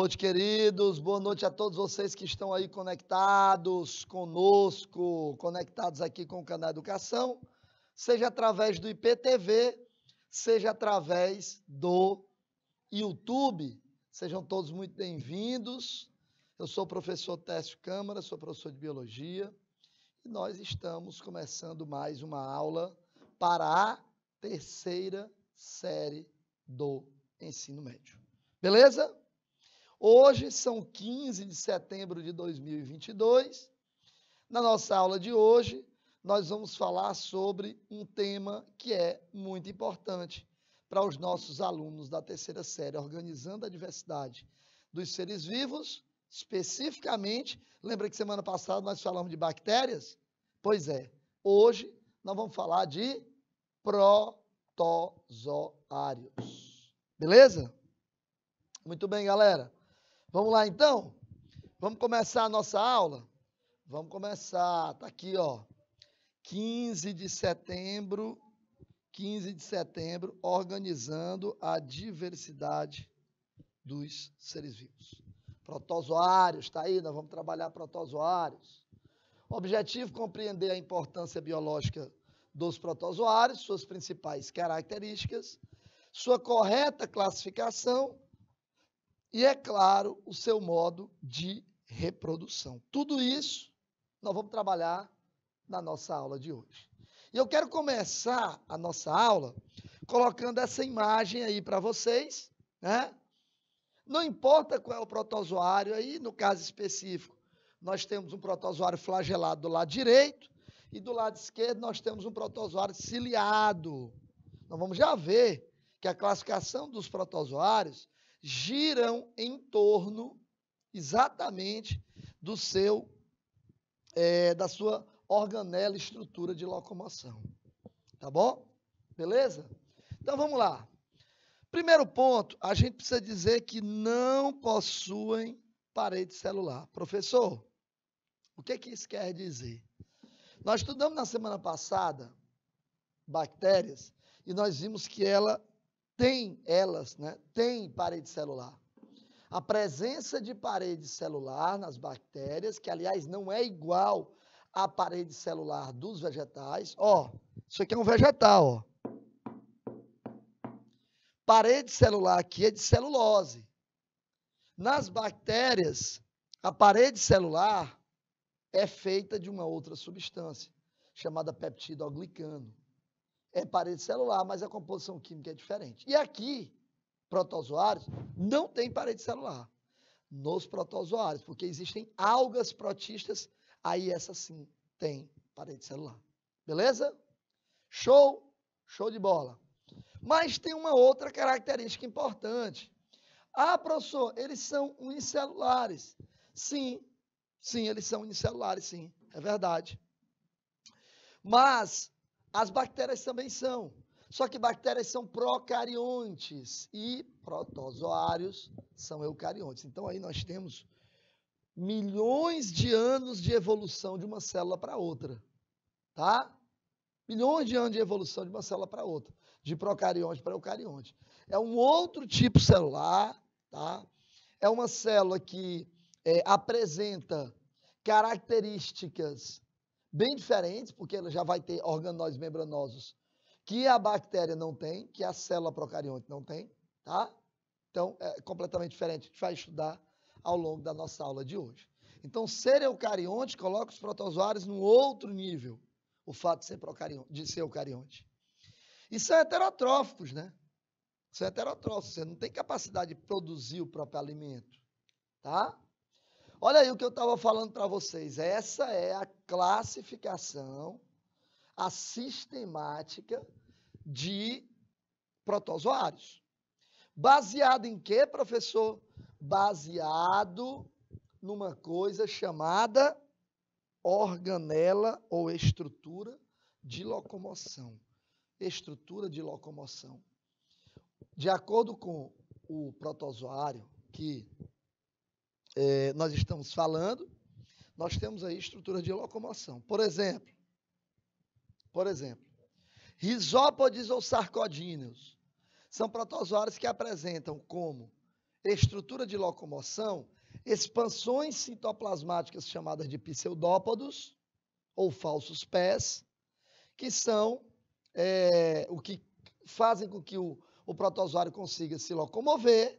noite, queridos. Boa noite a todos vocês que estão aí conectados conosco, conectados aqui com o canal Educação, seja através do IPTV, seja através do YouTube. Sejam todos muito bem-vindos. Eu sou o professor Tércio Câmara, sou professor de biologia, e nós estamos começando mais uma aula para a terceira série do ensino médio. Beleza? Hoje são 15 de setembro de 2022. Na nossa aula de hoje, nós vamos falar sobre um tema que é muito importante para os nossos alunos da terceira série, organizando a diversidade dos seres vivos, especificamente. Lembra que semana passada nós falamos de bactérias? Pois é, hoje nós vamos falar de protozoários. Beleza? Muito bem, galera. Vamos lá então? Vamos começar a nossa aula? Vamos começar. Está aqui, ó. 15 de setembro, 15 de setembro, organizando a diversidade dos seres vivos. Protozoários, está aí, nós vamos trabalhar protozoários. Objetivo: compreender a importância biológica dos protozoários, suas principais características, sua correta classificação e, é claro, o seu modo de reprodução. Tudo isso nós vamos trabalhar na nossa aula de hoje. E eu quero começar a nossa aula colocando essa imagem aí para vocês, né? Não importa qual é o protozoário aí, no caso específico, nós temos um protozoário flagelado do lado direito e do lado esquerdo nós temos um protozoário ciliado. Nós vamos já ver que a classificação dos protozoários giram em torno exatamente do seu é, da sua organela estrutura de locomoção. Tá bom? Beleza? Então vamos lá. Primeiro ponto, a gente precisa dizer que não possuem parede celular. Professor, o que, é que isso quer dizer? Nós estudamos na semana passada bactérias e nós vimos que ela tem elas, né? Tem parede celular. A presença de parede celular nas bactérias, que aliás não é igual à parede celular dos vegetais. Ó, isso aqui é um vegetal, ó. Parede celular aqui é de celulose. Nas bactérias, a parede celular é feita de uma outra substância chamada peptidoglicano é parede celular, mas a composição química é diferente. E aqui, protozoários, não tem parede celular nos protozoários, porque existem algas protistas, aí essa sim tem parede celular. Beleza? Show? Show de bola. Mas tem uma outra característica importante. Ah, professor, eles são unicelulares. Sim, sim, eles são unicelulares, sim, é verdade. Mas as bactérias também são. Só que bactérias são procariontes e protozoários são eucariontes. Então aí nós temos milhões de anos de evolução de uma célula para outra, tá? Milhões de anos de evolução de uma célula para outra, de procarionte para eucarionte. É um outro tipo celular, tá? É uma célula que é, apresenta características bem diferentes, porque ela já vai ter organóis membranosos que a bactéria não tem, que a célula procarionte não tem, tá? Então, é completamente diferente. A gente vai estudar ao longo da nossa aula de hoje. Então, ser eucarionte coloca os protozoários num outro nível, o fato de ser, procarionte, de ser eucarionte. E são heterotróficos, né? São heterotróficos, você não tem capacidade de produzir o próprio alimento, tá? Olha aí o que eu estava falando para vocês. Essa é a classificação, a sistemática de protozoários. Baseado em quê, professor? Baseado numa coisa chamada organela ou estrutura de locomoção. Estrutura de locomoção. De acordo com o protozoário que é, nós estamos falando, nós temos aí estrutura de locomoção. Por exemplo, por exemplo, risópodes ou sarcodíneos são protozoários que apresentam como estrutura de locomoção expansões citoplasmáticas chamadas de pseudópodos ou falsos pés, que são é, o que fazem com que o, o protozoário consiga se locomover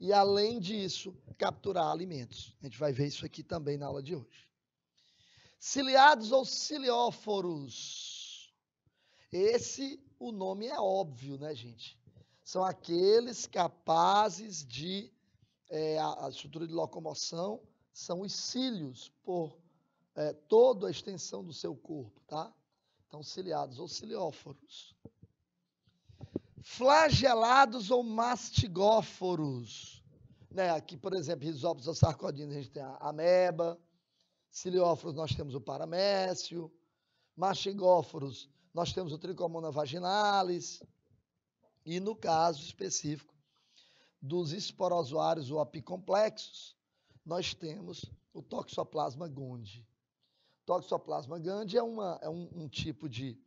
e, além disso, capturar alimentos. A gente vai ver isso aqui também na aula de hoje. Ciliados ou cilióforos. Esse, o nome é óbvio, né, gente? São aqueles capazes de. É, a estrutura de locomoção são os cílios por é, toda a extensão do seu corpo, tá? Então, ciliados ou cilióforos flagelados ou mastigóforos. Né? Aqui, por exemplo, Rizópolis ou sarcodinos, a gente tem a ameba, cilióforos nós temos o paramécio, mastigóforos nós temos o tricomona vaginalis, e no caso específico dos esporozoários ou apicomplexos, nós temos o toxoplasma gondii. Toxoplasma gondii é, uma, é um, um tipo de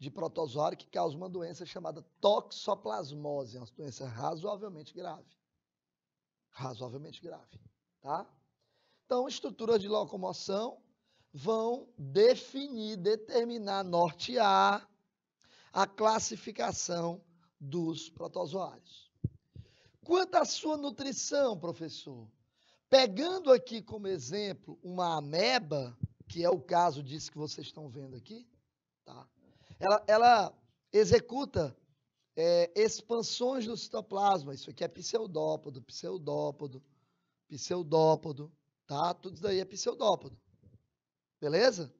de protozoário que causa uma doença chamada toxoplasmose, é uma doença razoavelmente grave. Razoavelmente grave, tá? Então, estruturas de locomoção vão definir, determinar, nortear a classificação dos protozoários. Quanto à sua nutrição, professor, pegando aqui como exemplo uma ameba, que é o caso disso que vocês estão vendo aqui, tá? ela, ela executa é, expansões do citoplasma. Isso aqui é pseudópodo, pseudópodo, pseudópodo, tá? Tudo isso daí é pseudópodo. Beleza?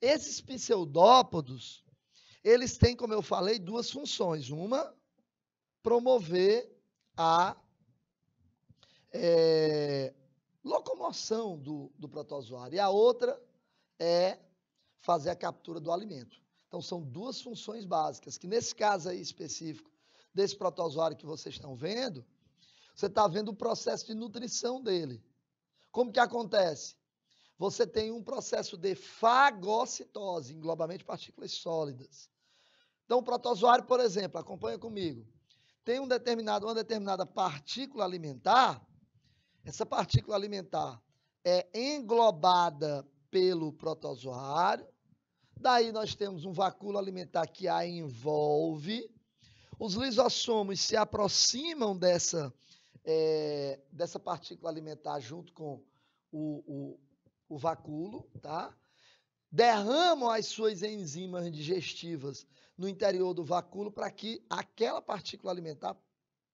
Esses pseudópodos, eles têm, como eu falei, duas funções. Uma, promover a é, locomoção do, do protozoário. E a outra é fazer a captura do alimento. Então, são duas funções básicas, que nesse caso aí específico desse protozoário que vocês estão vendo, você está vendo o processo de nutrição dele. Como que acontece? Você tem um processo de fagocitose, englobamento de partículas sólidas. Então, o protozoário, por exemplo, acompanha comigo, tem um determinado, uma determinada partícula alimentar, essa partícula alimentar é englobada pelo protozoário, Daí nós temos um vacúolo alimentar que a envolve. Os lisossomos se aproximam dessa, é, dessa partícula alimentar junto com o, o, o vacúolo, tá? derramam as suas enzimas digestivas no interior do vacúolo para que aquela partícula alimentar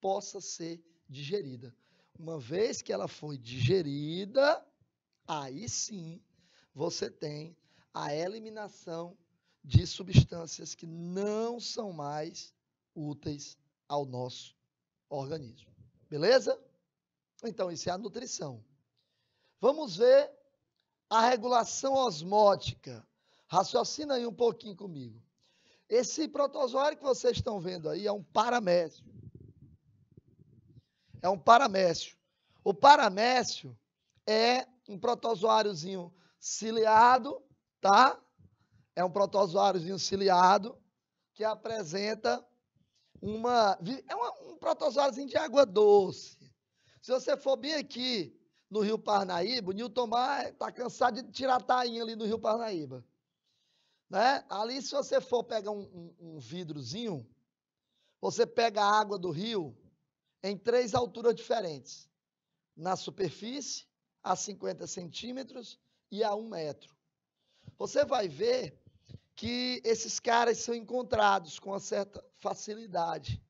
possa ser digerida. Uma vez que ela foi digerida, aí sim você tem a eliminação de substâncias que não são mais úteis ao nosso organismo. Beleza? Então, isso é a nutrição. Vamos ver a regulação osmótica. Raciocina aí um pouquinho comigo. Esse protozoário que vocês estão vendo aí é um paramécio. É um paramécio. O paramécio é um protozoáriozinho ciliado, tá? É um protozoáriozinho ciliado que apresenta uma. É uma, um protozoáriozinho de água doce. Se você for bem aqui no Rio Parnaíba, o Newton Mar está cansado de tirar tainha ali no Rio Parnaíba. Né? Ali, se você for pegar um, um, um vidrozinho, você pega a água do rio em três alturas diferentes: na superfície, a 50 centímetros e a um metro você vai ver que esses caras são encontrados com uma certa facilidade.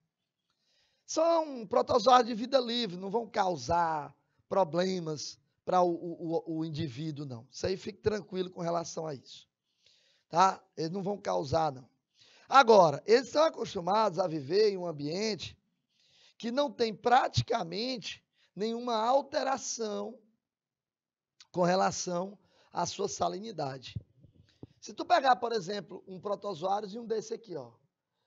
São protozoários de vida livre, não vão causar problemas para o, o, o, indivíduo, não. Isso aí fique tranquilo com relação a isso. Tá? Eles não vão causar, não. Agora, eles são acostumados a viver em um ambiente que não tem praticamente nenhuma alteração com relação à sua salinidade. Se tu pegar, por exemplo, um protozoário e um desse aqui, ó,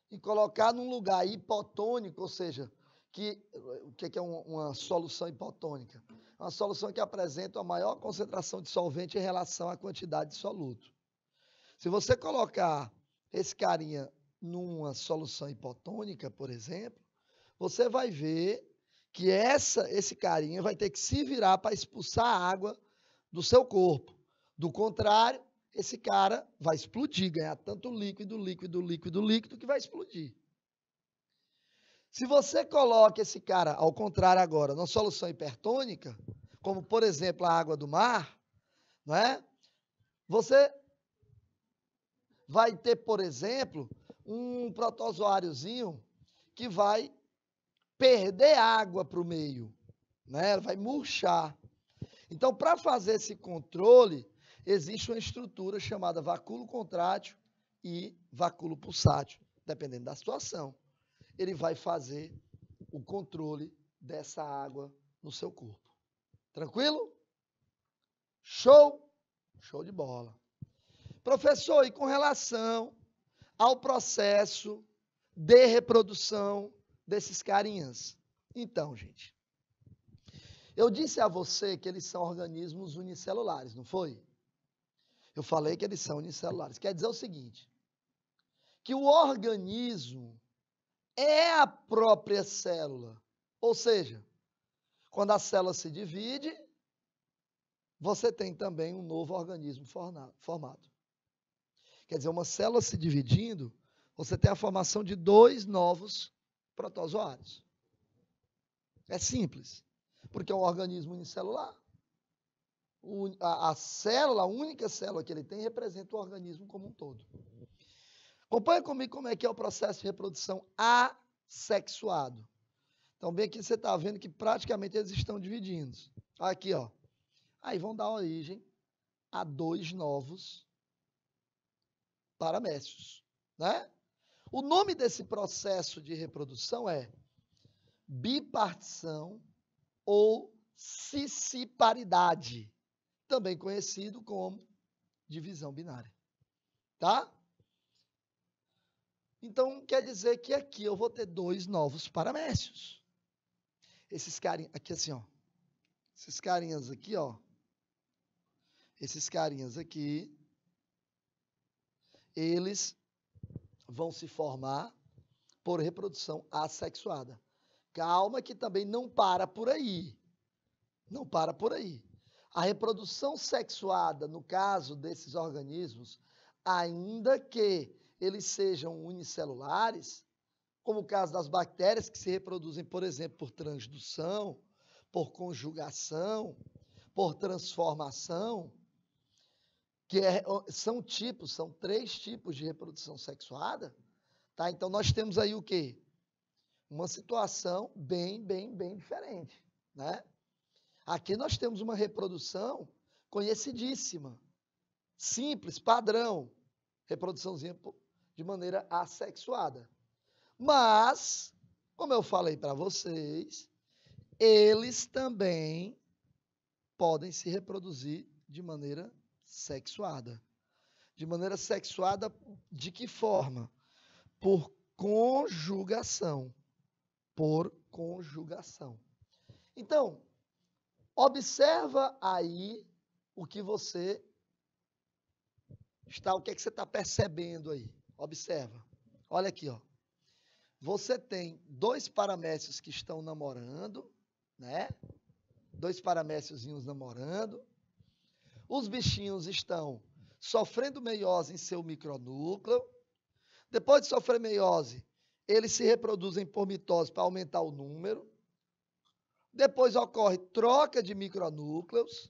e colocar num lugar hipotônico, ou seja, que, o que é, é uma solução hipotônica? É uma solução que apresenta a maior concentração de solvente em relação à quantidade de soluto. Se você colocar esse carinha numa solução hipotônica, por exemplo, você vai ver que essa, esse carinha vai ter que se virar para expulsar a água do seu corpo. Do contrário, esse cara vai explodir, ganhar tanto líquido, líquido, líquido, líquido, que vai explodir. Se você coloca esse cara, ao contrário agora, numa solução hipertônica, como por exemplo a água do mar, não é? Você vai ter, por exemplo, um protozoáriozinho que vai perder água para o meio, né? Vai murchar. Então, para fazer esse controle, existe uma estrutura chamada vaculo contrátil e vaculo pulsátil, dependendo da situação. Ele vai fazer o controle dessa água no seu corpo. Tranquilo? Show? Show de bola. Professor, e com relação ao processo de reprodução desses carinhas? Então, gente, eu disse a você que eles são organismos unicelulares, não foi? Eu falei que é eles são unicelulares. Quer dizer o seguinte: que o organismo é a própria célula. Ou seja, quando a célula se divide, você tem também um novo organismo formado. Quer dizer, uma célula se dividindo, você tem a formação de dois novos protozoários. É simples, porque é um organismo unicelular a, a célula, a única célula que ele tem, representa o organismo como um todo. Acompanha comigo como é que é o processo de reprodução assexuado. Então, bem aqui você está vendo que praticamente eles estão dividindo. Aqui, ó. Aí vão dar origem a dois novos paramécios, né? O nome desse processo de reprodução é bipartição ou ciciparidade também conhecido como divisão binária. Tá? Então, quer dizer que aqui eu vou ter dois novos paramécios. Esses carinhas, aqui assim, ó. Esses carinhas aqui, ó. Esses carinhas aqui, eles vão se formar por reprodução assexuada. Calma que também não para por aí. Não para por aí. A reprodução sexuada, no caso desses organismos, ainda que eles sejam unicelulares, como o caso das bactérias que se reproduzem, por exemplo, por transdução, por conjugação, por transformação, que é, são tipos, são três tipos de reprodução sexuada, tá? Então nós temos aí o quê? Uma situação bem, bem, bem diferente, né? Aqui nós temos uma reprodução conhecidíssima, simples, padrão, reproduçãozinha de maneira assexuada. Mas, como eu falei para vocês, eles também podem se reproduzir de maneira sexuada. De maneira sexuada, de que forma? Por conjugação. Por conjugação. Então, Observa aí o que você está, o que é que você está percebendo aí. Observa. Olha aqui, ó. Você tem dois paramécios que estão namorando, né? Dois paraméciozinhos namorando. Os bichinhos estão sofrendo meiose em seu micronúcleo. Depois de sofrer meiose, eles se reproduzem por mitose para aumentar o número depois ocorre troca de micronúcleos,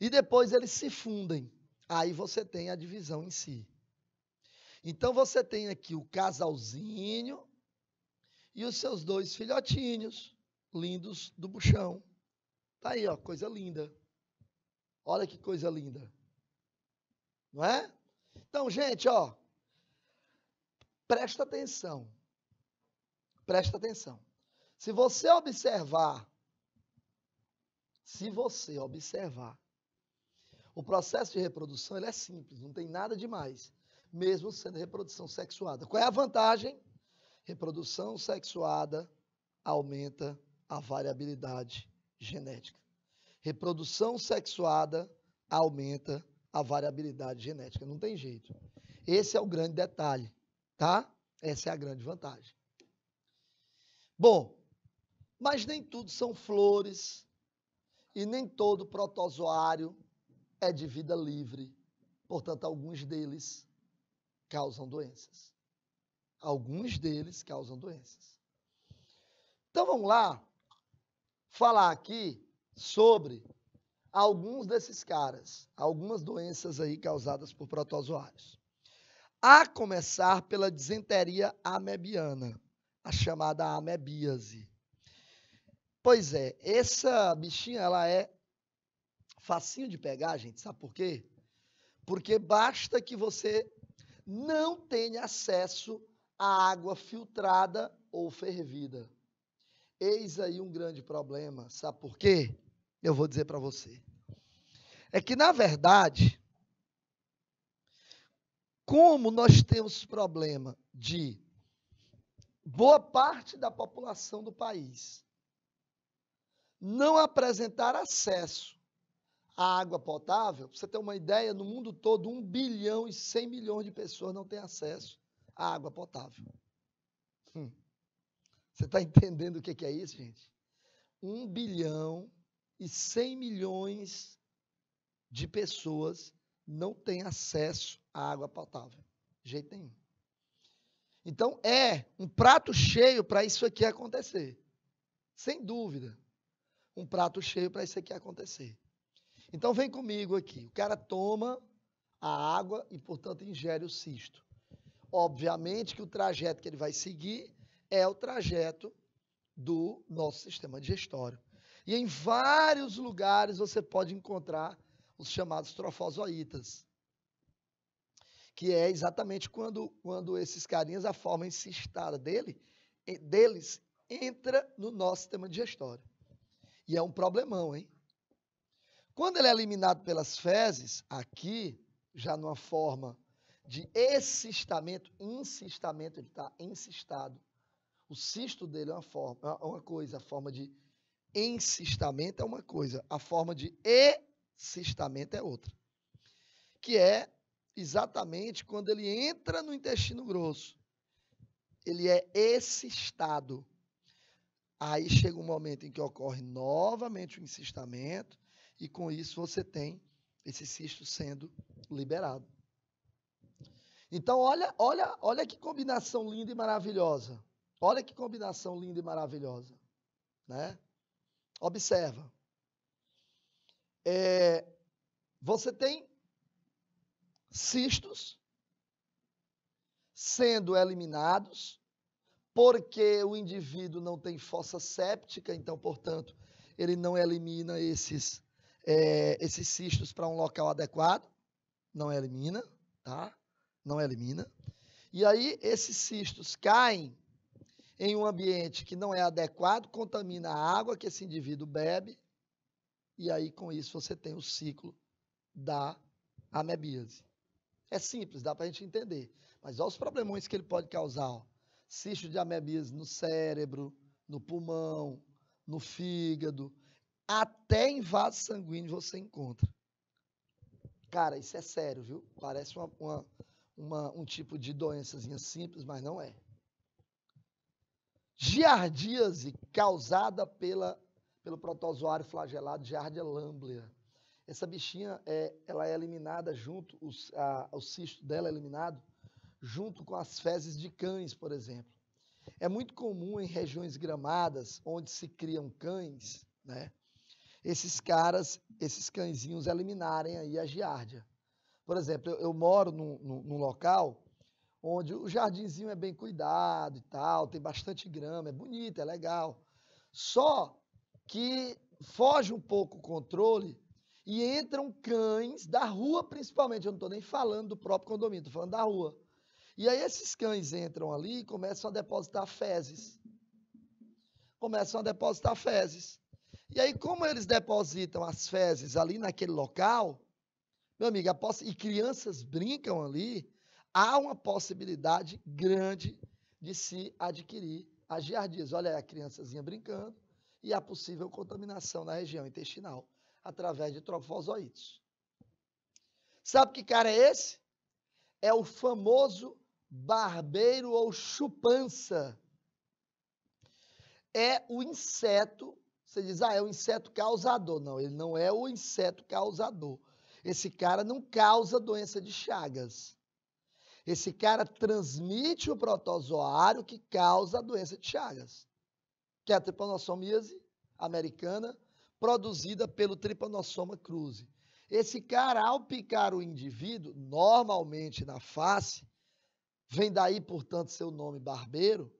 e depois eles se fundem. Aí você tem a divisão em si. Então você tem aqui o casalzinho e os seus dois filhotinhos, lindos do buchão. Tá aí, ó, coisa linda. Olha que coisa linda. Não é? Então, gente, ó, presta atenção. Presta atenção. Se você observar, se você observar, o processo de reprodução ele é simples, não tem nada demais, mesmo sendo reprodução sexuada. Qual é a vantagem? Reprodução sexuada aumenta a variabilidade genética. Reprodução sexuada aumenta a variabilidade genética. Não tem jeito. Esse é o grande detalhe, tá? Essa é a grande vantagem. Bom, mas nem tudo são flores e nem todo protozoário é de vida livre. Portanto, alguns deles causam doenças. Alguns deles causam doenças. Então vamos lá falar aqui sobre alguns desses caras, algumas doenças aí causadas por protozoários. A começar pela disenteria amebiana, a chamada amebíase. Pois é, essa bichinha ela é facinho de pegar, gente, sabe por quê? Porque basta que você não tenha acesso à água filtrada ou fervida. Eis aí um grande problema, sabe por quê? Eu vou dizer para você. É que na verdade, como nós temos problema de boa parte da população do país não apresentar acesso à água potável, você tem uma ideia, no mundo todo, 1 bilhão e 100 milhões de pessoas não têm acesso à água potável. Hum. Você está entendendo o que é isso, gente? 1 bilhão e 100 milhões de pessoas não têm acesso à água potável. De jeito nenhum. Então, é um prato cheio para isso aqui acontecer. Sem dúvida um prato cheio para isso aqui acontecer. Então vem comigo aqui. O cara toma a água e, portanto, ingere o cisto. Obviamente que o trajeto que ele vai seguir é o trajeto do nosso sistema digestório. E em vários lugares você pode encontrar os chamados trofozoítas, que é exatamente quando, quando esses carinhas, a forma incistada dele, deles entra no nosso sistema digestório. E é um problemão, hein? Quando ele é eliminado pelas fezes, aqui, já numa forma de excistamento, insistamento, ele está encistado. O cisto dele é uma, forma, é uma coisa, a forma de encistamento é uma coisa, a forma de excistamento é outra. Que é exatamente quando ele entra no intestino grosso. Ele é excistado. Aí chega um momento em que ocorre novamente o encistamento, e com isso você tem esse cisto sendo liberado. Então, olha, olha, olha que combinação linda e maravilhosa. Olha que combinação linda e maravilhosa. Né? Observa. É, você tem cistos sendo eliminados porque o indivíduo não tem fossa séptica, então, portanto, ele não elimina esses, é, esses cistos para um local adequado, não elimina, tá? Não elimina. E aí, esses cistos caem em um ambiente que não é adequado, contamina a água que esse indivíduo bebe, e aí, com isso, você tem o ciclo da amebíase. É simples, dá para a gente entender. Mas olha os problemões que ele pode causar. Ó cisto de amebias no cérebro, no pulmão, no fígado, até em vaso sanguíneo você encontra. Cara, isso é sério, viu? Parece uma, uma, uma, um tipo de doençazinha simples, mas não é. Giardíase causada pela, pelo protozoário flagelado Giardia lamblia. Essa bichinha é, ela é eliminada junto, os, a, o cisto dela é eliminado junto com as fezes de cães, por exemplo. É muito comum em regiões gramadas, onde se criam cães, né? Esses caras, esses cãezinhos eliminarem aí a giardia. Por exemplo, eu, eu moro num, num, num local onde o jardinzinho é bem cuidado e tal, tem bastante grama, é bonito, é legal. Só que foge um pouco o controle e entram cães da rua, principalmente. Eu não estou nem falando do próprio condomínio, estou falando da rua. E aí esses cães entram ali e começam a depositar fezes. Começam a depositar fezes. E aí, como eles depositam as fezes ali naquele local, meu amigo, poss... e crianças brincam ali, há uma possibilidade grande de se adquirir as giardias. Olha aí a criançazinha brincando e a possível contaminação na região intestinal através de trofozoides. Sabe que cara é esse? É o famoso barbeiro ou chupança. É o inseto, você diz, ah, é o inseto causador. Não, ele não é o inseto causador. Esse cara não causa doença de Chagas. Esse cara transmite o protozoário que causa a doença de Chagas, que é a tripanossomíase americana, produzida pelo tripanossoma cruzi. Esse cara, ao picar o indivíduo, normalmente na face, vem daí, portanto, seu nome barbeiro,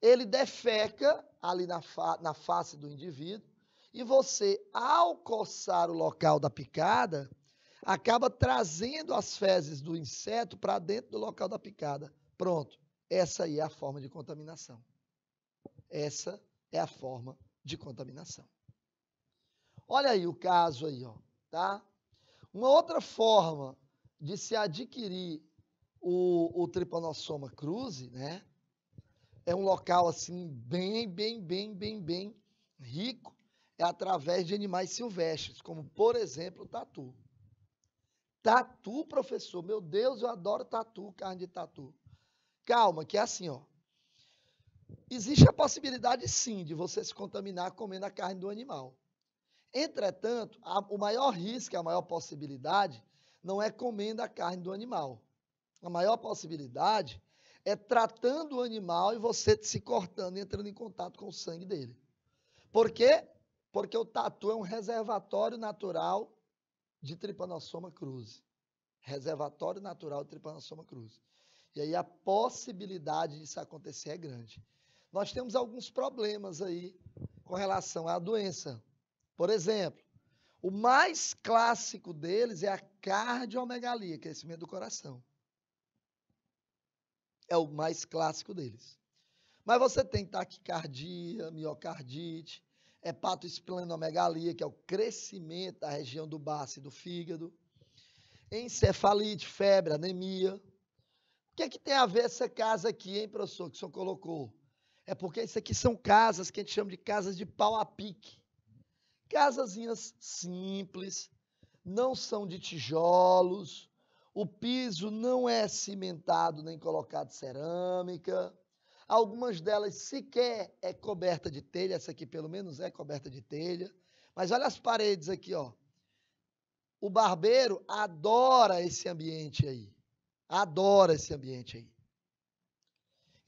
ele defeca ali na, fa na face do indivíduo, e você, ao coçar o local da picada, acaba trazendo as fezes do inseto para dentro do local da picada. Pronto. Essa aí é a forma de contaminação. Essa é a forma de contaminação. Olha aí o caso aí, ó, tá? Uma outra forma de se adquirir o, o Trypanosoma cruzi, né? É um local assim bem, bem, bem, bem, bem rico. É através de animais silvestres, como por exemplo o tatu. Tatu, professor, meu Deus, eu adoro tatu, carne de tatu. Calma, que é assim, ó. Existe a possibilidade, sim, de você se contaminar comendo a carne do animal. Entretanto, a, o maior risco, a maior possibilidade, não é comendo a carne do animal, a maior possibilidade é tratando o animal e você se cortando e entrando em contato com o sangue dele. Por quê? Porque o tatu é um reservatório natural de Trypanosoma cruzi. Reservatório natural de Trypanosoma cruzi. E aí a possibilidade disso acontecer é grande. Nós temos alguns problemas aí com relação à doença. Por exemplo, o mais clássico deles é a cardiomegalia, que é esse medo do coração é o mais clássico deles. Mas você tem taquicardia, miocardite, hepatoesplenomegalia, que é o crescimento da região do baço e do fígado, encefalite, febre, anemia. O que é que tem a ver essa casa aqui, hein, professor, que o senhor colocou? É porque isso aqui são casas que a gente chama de casas de pau a pique. Casazinhas simples, não são de tijolos, o piso não é cimentado nem colocado cerâmica. Algumas delas sequer é coberta de telha, essa aqui pelo menos é coberta de telha. Mas olha as paredes aqui, ó. O barbeiro adora esse ambiente aí. Adora esse ambiente aí.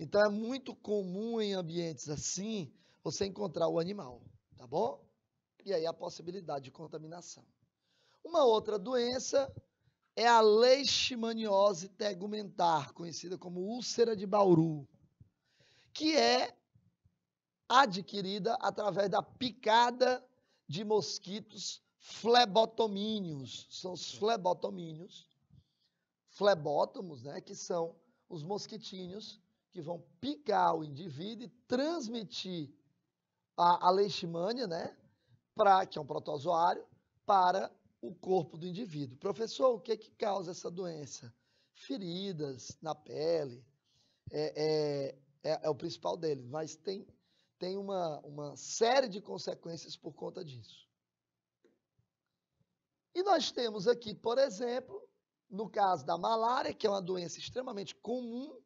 Então é muito comum em ambientes assim você encontrar o animal, tá bom? E aí a possibilidade de contaminação. Uma outra doença é a leishmaniose tegumentar, conhecida como úlcera de Bauru, que é adquirida através da picada de mosquitos flebotomíneos. São os flebotomíneos, flebótomos, né, que são os mosquitinhos que vão picar o indivíduo e transmitir a, a leishmania, né, pra, que é um protozoário, para o corpo do indivíduo. Professor, o que é que causa essa doença? Feridas na pele é, é, é, é o principal dele, mas tem, tem uma, uma série de consequências por conta disso. E nós temos aqui, por exemplo, no caso da malária, que é uma doença extremamente comum,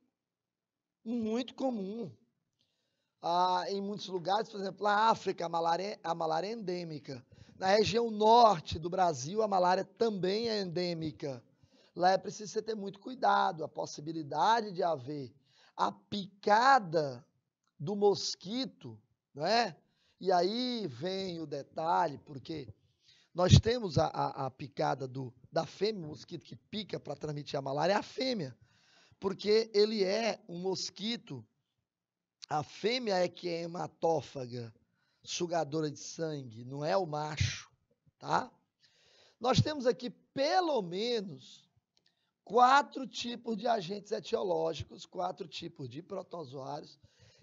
muito comum. Ah, em muitos lugares, por exemplo, na África, a malária, a malária é endêmica. Na região norte do Brasil, a malária também é endêmica. Lá é preciso você ter muito cuidado, a possibilidade de haver a picada do mosquito, não é? E aí vem o detalhe, porque nós temos a, a, a picada do, da fêmea, o mosquito que pica para transmitir a malária é a fêmea, porque ele é um mosquito, a fêmea é que é hematófaga, sugadora de sangue, não é o macho, tá? Nós temos aqui pelo menos quatro tipos de agentes etiológicos, quatro tipos de protozoários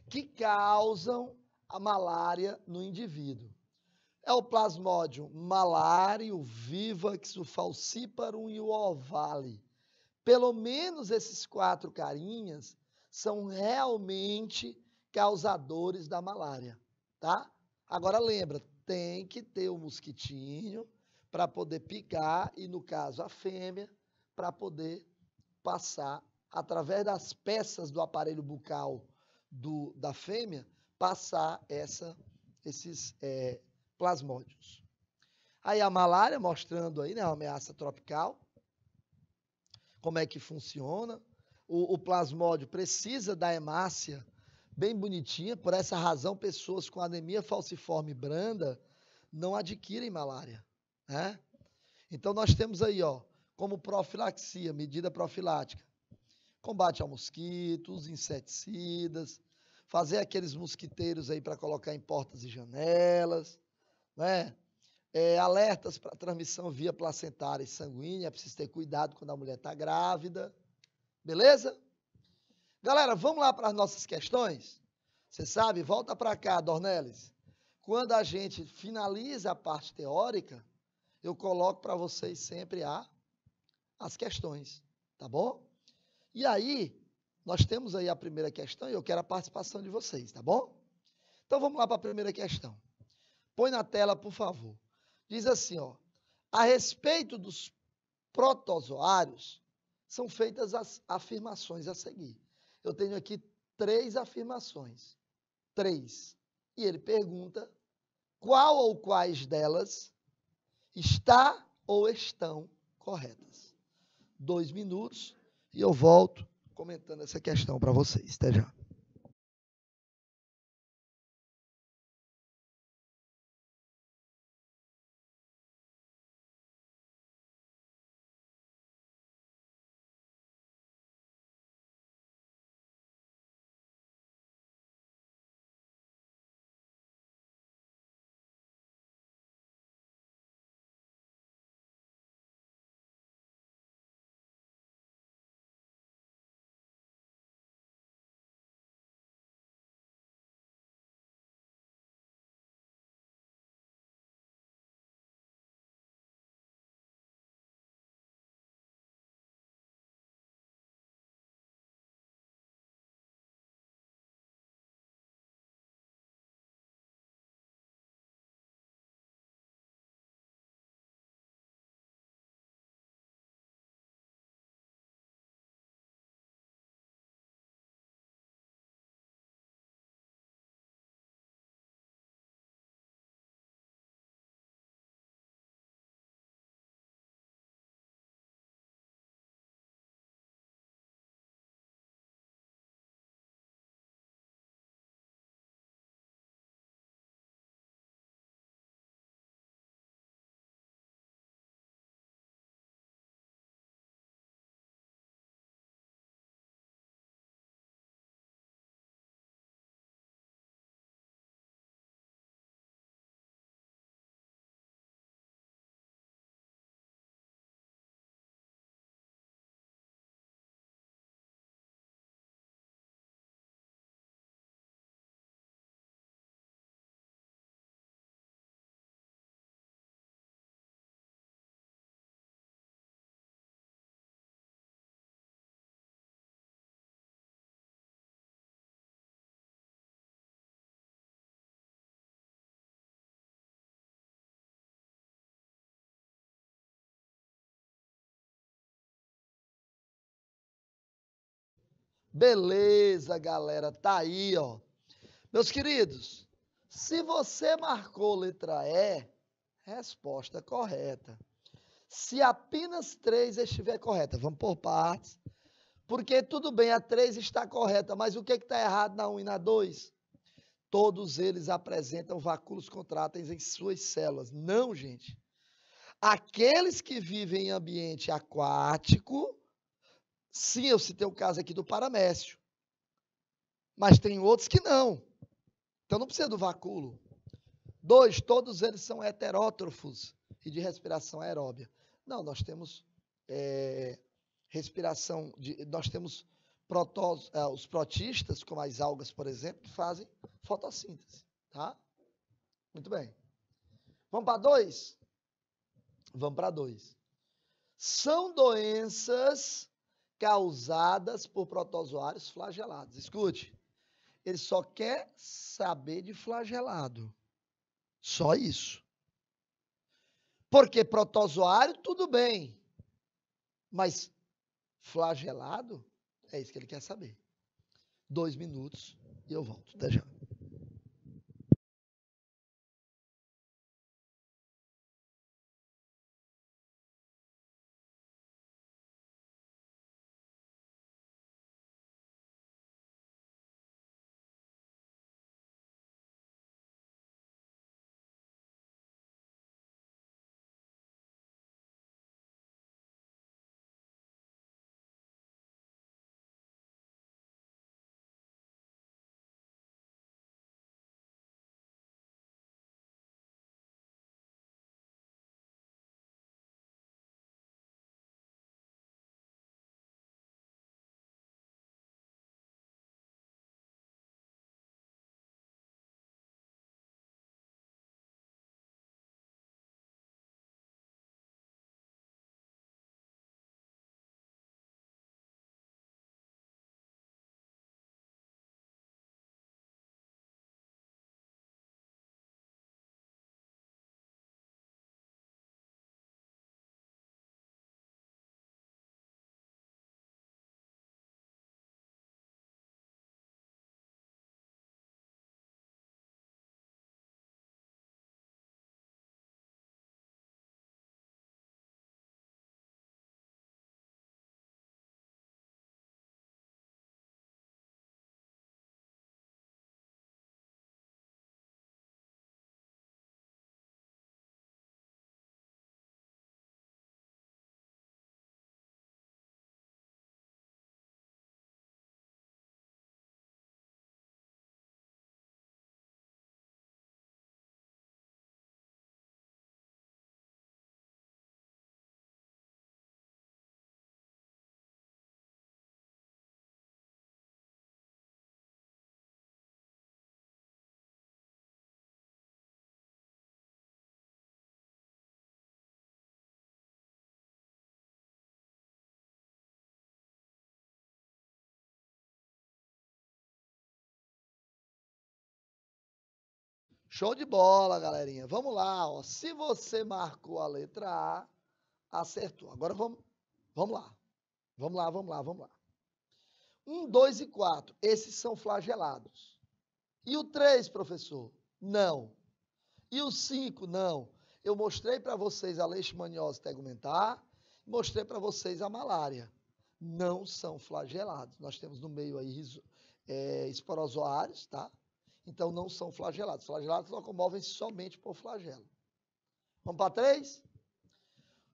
que causam a malária no indivíduo. É o plasmódio malário, vivax, o falciparum e o ovale. Pelo menos esses quatro carinhas são realmente causadores da malária, tá? Agora lembra, tem que ter o um mosquitinho para poder picar e, no caso, a fêmea, para poder passar através das peças do aparelho bucal do, da fêmea, passar essa, esses é, plasmódios. Aí a malária, mostrando aí, né, a ameaça tropical, como é que funciona. O, o plasmódio precisa da hemácia bem bonitinha. Por essa razão, pessoas com anemia falciforme branda não adquirem malária. Né? Então, nós temos aí, ó, como profilaxia, medida profilática, combate ao mosquito, os inseticidas, fazer aqueles mosquiteiros aí para colocar em portas e janelas, né? É, alertas para transmissão via placentária e sanguínea, é preciso ter cuidado quando a mulher está grávida, beleza? Galera, vamos lá para as nossas questões? Você sabe, volta para cá, Dornelis. Quando a gente finaliza a parte teórica, eu coloco para vocês sempre a, as questões, tá bom? E aí, nós temos aí a primeira questão e eu quero a participação de vocês, tá bom? Então vamos lá para a primeira questão. Põe na tela, por favor. Diz assim, ó: A respeito dos protozoários, são feitas as afirmações a seguir. Eu tenho aqui três afirmações. Três. E ele pergunta qual ou quais delas está ou estão corretas. Dois minutos e eu volto comentando essa questão para vocês. Até já. Beleza, galera, tá aí, ó. Meus queridos, se você marcou letra E, resposta correta. Se apenas três estiver correta, vamos por partes. Porque tudo bem, a três está correta, mas o que está errado na 1 um e na 2? Todos eles apresentam vacúolos contráteis em suas células. Não, gente. Aqueles que vivem em ambiente aquático Sim, eu citei o caso aqui do Paramécio. Mas tem outros que não. Então não precisa do vacúolo. Dois, todos eles são heterótrofos e de respiração aeróbia. Não, nós temos é, respiração, de, nós temos protos, é, os protistas, como as algas, por exemplo, que fazem fotossíntese. Tá? Muito bem. Vamos para dois? Vamos para dois. São doenças causadas por protozoários flagelados. Escute, ele só quer saber de flagelado. Só isso. Porque protozoário, tudo bem. Mas flagelado, é isso que ele quer saber. Dois minutos e eu volto. Até já. Show de bola, galerinha. Vamos lá, ó. Se você marcou a letra A, acertou. Agora vamos, vamos lá. Vamos lá, vamos lá, vamos lá. um, dois e quatro, esses são flagelados. E o três, professor? Não. E o cinco, não. Eu mostrei para vocês a leishmaniose tegumentar, mostrei para vocês a malária. Não são flagelados. Nós temos no meio aí é, esporozoários, tá? Então não são flagelados. Flagelados locomovem-se somente por flagelo. Vamos para três?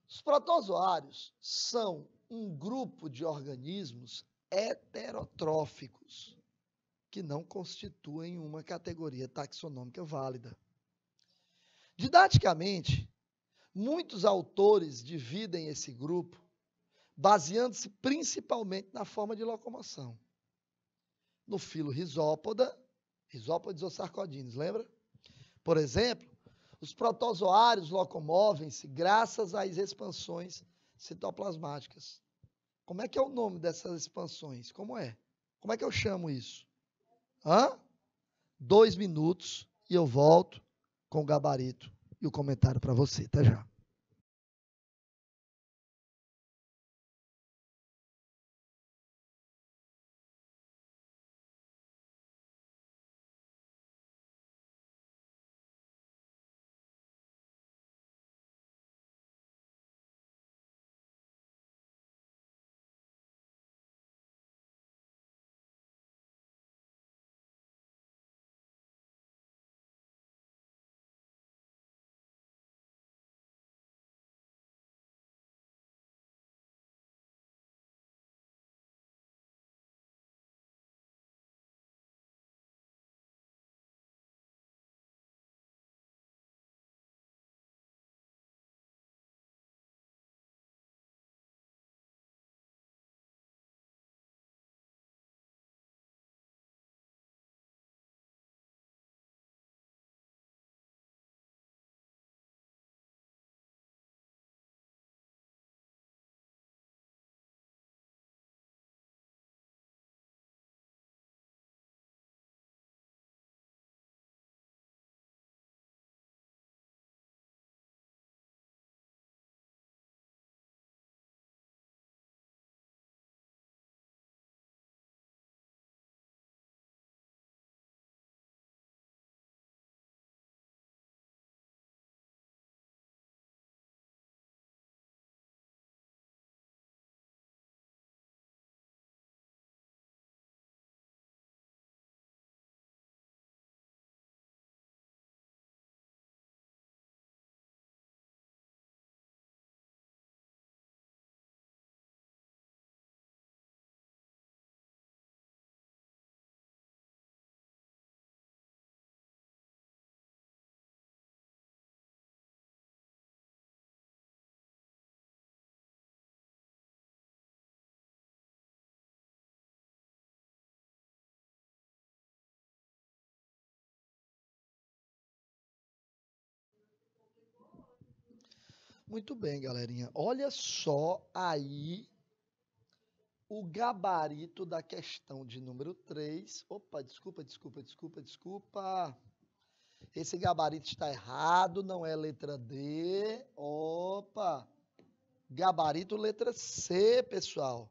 Os protozoários são um grupo de organismos heterotróficos que não constituem uma categoria taxonômica válida. Didaticamente, muitos autores dividem esse grupo baseando-se principalmente na forma de locomoção. No filo risópoda, isópodes ou sarcodines, lembra? Por exemplo, os protozoários locomovem-se graças às expansões citoplasmáticas. Como é que é o nome dessas expansões? Como é? Como é que eu chamo isso? Hã? Dois minutos e eu volto com o gabarito e o comentário para você. Até já. Muito bem, galerinha. Olha só aí o gabarito da questão de número 3. Opa, desculpa, desculpa, desculpa, desculpa. Esse gabarito está errado, não é letra D. Opa! Gabarito letra C, pessoal.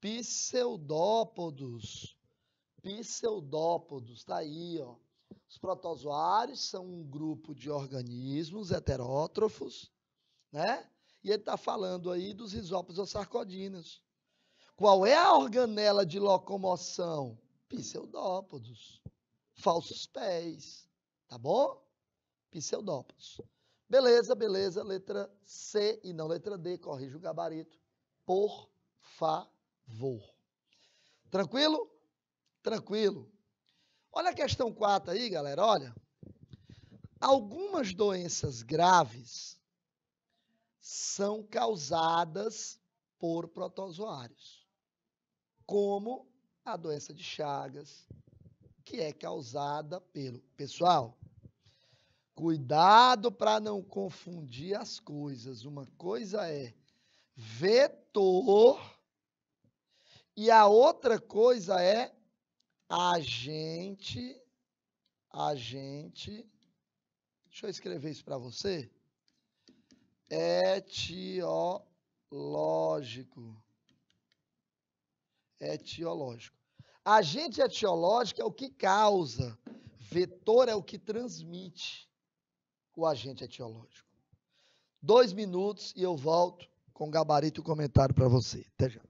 Pseudópodos. Pseudópodos, tá aí, ó. Os protozoários são um grupo de organismos heterótrofos né? E ele está falando aí dos risópolis ou sarcodinas. Qual é a organela de locomoção? Pseudópodos, falsos pés, tá bom? Pseudópodos. Beleza, beleza, letra C e não letra D, corrija o gabarito, por favor. Tranquilo? Tranquilo. Olha a questão 4 aí, galera, olha. Algumas doenças graves são causadas por protozoários, como a doença de Chagas, que é causada pelo. Pessoal, cuidado para não confundir as coisas. Uma coisa é vetor e a outra coisa é agente agente. Deixa eu escrever isso para você etiológico. Etiológico. Agente etiológico é o que causa, vetor é o que transmite o agente etiológico. Dois minutos e eu volto com gabarito e comentário para você. Até já.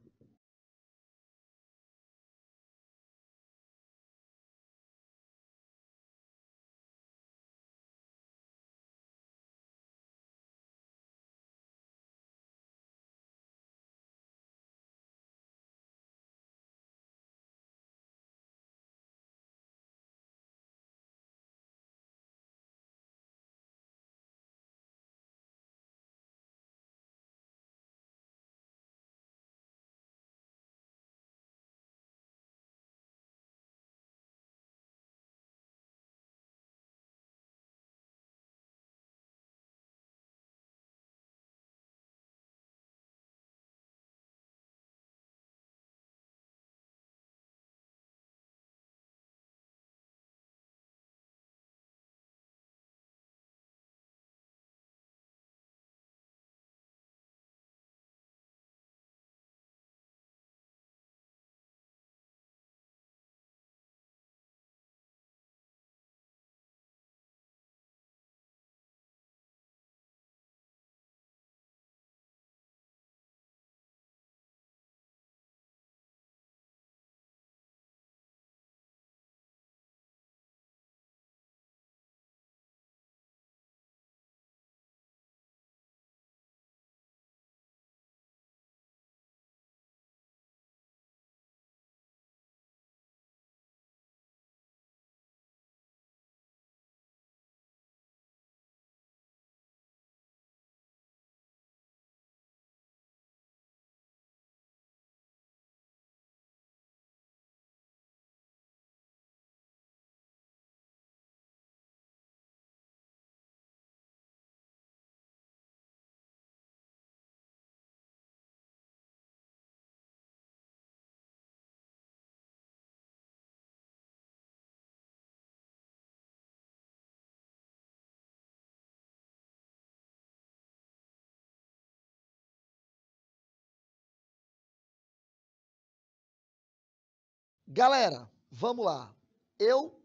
Galera, vamos lá. Eu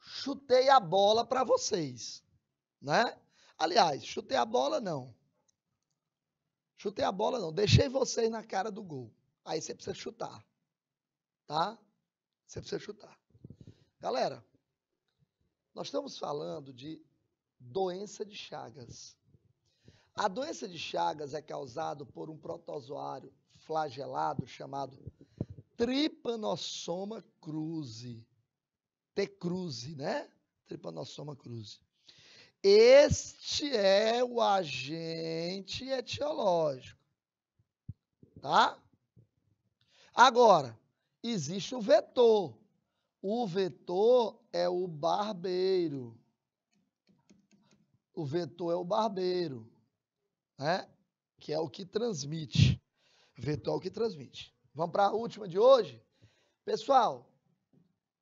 chutei a bola para vocês, né? Aliás, chutei a bola não. Chutei a bola não, deixei vocês na cara do gol. Aí você precisa chutar. Tá? Você precisa chutar. Galera, nós estamos falando de doença de Chagas. A doença de Chagas é causada por um protozoário flagelado chamado Trypanosoma cruzi. T-cruzi, né? Trypanosoma cruzi. Este é o agente etiológico. Tá? Agora, existe o vetor. O vetor é o barbeiro. O vetor é o barbeiro, né? Que é o que transmite. Vetor é o que transmite. Vamos para a última de hoje? Pessoal,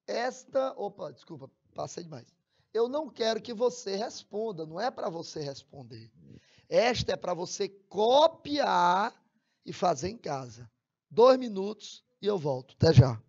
esta. Opa, desculpa, passei demais. Eu não quero que você responda, não é para você responder. Esta é para você copiar e fazer em casa. Dois minutos e eu volto. Até já.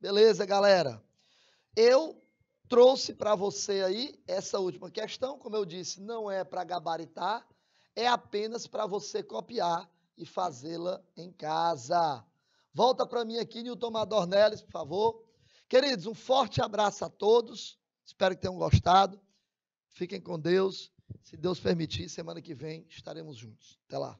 Beleza, galera? Eu trouxe para você aí essa última questão, como eu disse, não é para gabaritar, é apenas para você copiar e fazê-la em casa. Volta para mim aqui, Nilton Madornelles, por favor. Queridos, um forte abraço a todos. Espero que tenham gostado. Fiquem com Deus. Se Deus permitir, semana que vem estaremos juntos. Até lá.